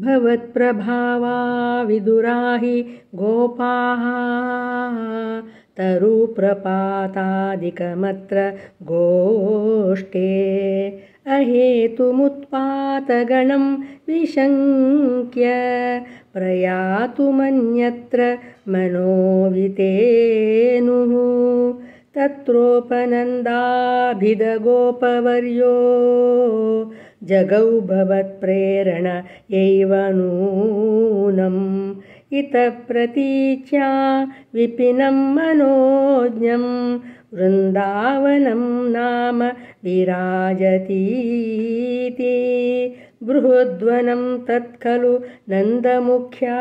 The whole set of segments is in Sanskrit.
भवत्प्रभावा विदुराहि गोपाः तरुप्रपातादिकमत्र गोष्ठे अहेतुमुत्पातगणं विशङ्क्य प्रयातुमन्यत्र मनो तत्रोपनन्दाभिदगोपवर्यो जगौ नूनम् इतः प्रतीच्या विपिनं मनोज्ञं वृन्दावनं नाम विराजतीति बृहद्वनं तत्खलु नन्दमुख्या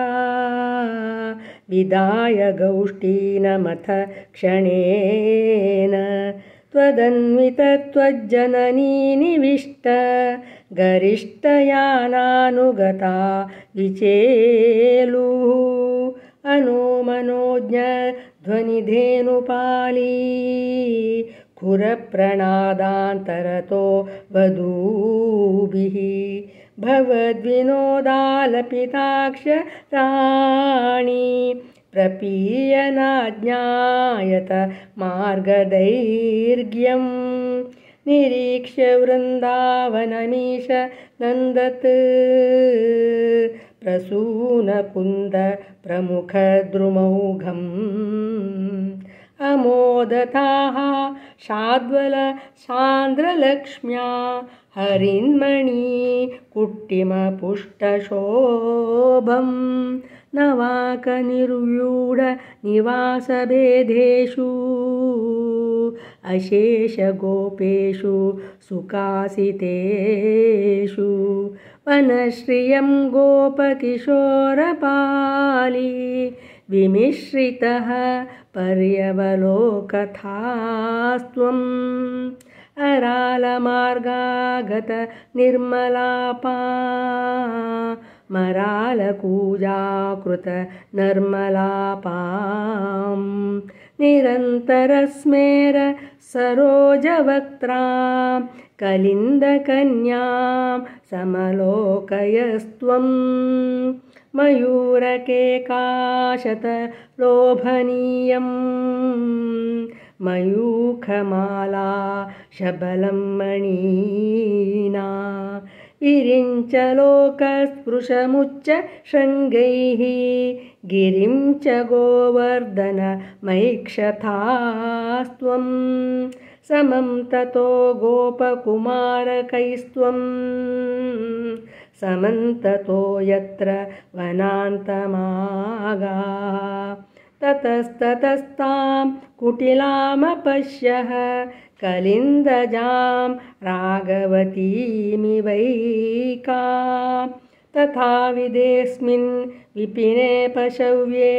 विदाय गौष्टीनमथ क्षणेन त्वदन्वितत्वज्जननी निविष्ट गरिष्टयानानुगता विचेलुः अनो मनोज्ञध्वनिधेनुपाली खुरप्रणादान्तरतो वधूभिः भवद्विनोदालपिताक्षराणि प्रपीयनाज्ञायत मार्गदैर्घ्यम् निरीक्ष्य वृन्दावनमीश नन्दत् प्रसूनकुन्द प्रमुखद्रुमौघम् अमोदताः शाद्वल सान्द्रलक्ष्म्या हरिन्मणि कुट्टिमपुष्टशोभम् नवाकनिर्व्यूढनिवासभेदेषु अशेषगोपेषु सुकासितेषु वनश्रियं गोपकिशोरपाली विमिश्रितः पर्यवलोकथास्त्वम् अरालमार्गागत निरन्तरस्मेर निरन्तरस्मेरसरोजवक्त्रां कलिन्दकन्यां समलोकयस्त्वं लोभनीयम् मयूखमाला शबलं मणीना इरिं च लोकस्पृशमुच्च शृङ्गैः गिरिं च गोपकुमारकैस्त्वं समन्ततो यत्र वनान्तमागा ततस्ततस्तां कुटिलामपश्यः कलिन्दजां रागवतीमिवैका तथा विदेस्मिन् विपिने पशव्ये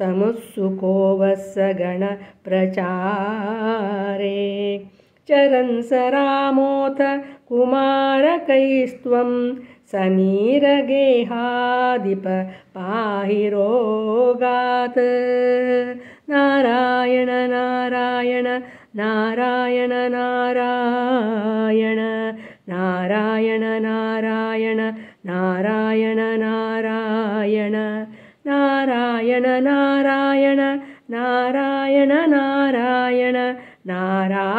समुत्सुको प्रचारे चरंसरामोथ कुमारकैस्त्वं सनीर गेहादिप पाहिरोगात् नारायण नारायण नारायण नारायण नारायण नारायण नारायण नारायण नारायण नारायण नारायण नारायण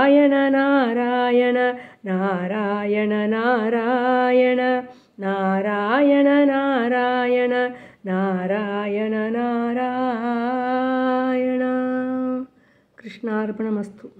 नारायण नारायण नारायण नारायण नारायण नारायण नारायण नारायण कृष्णार्पणमस्तु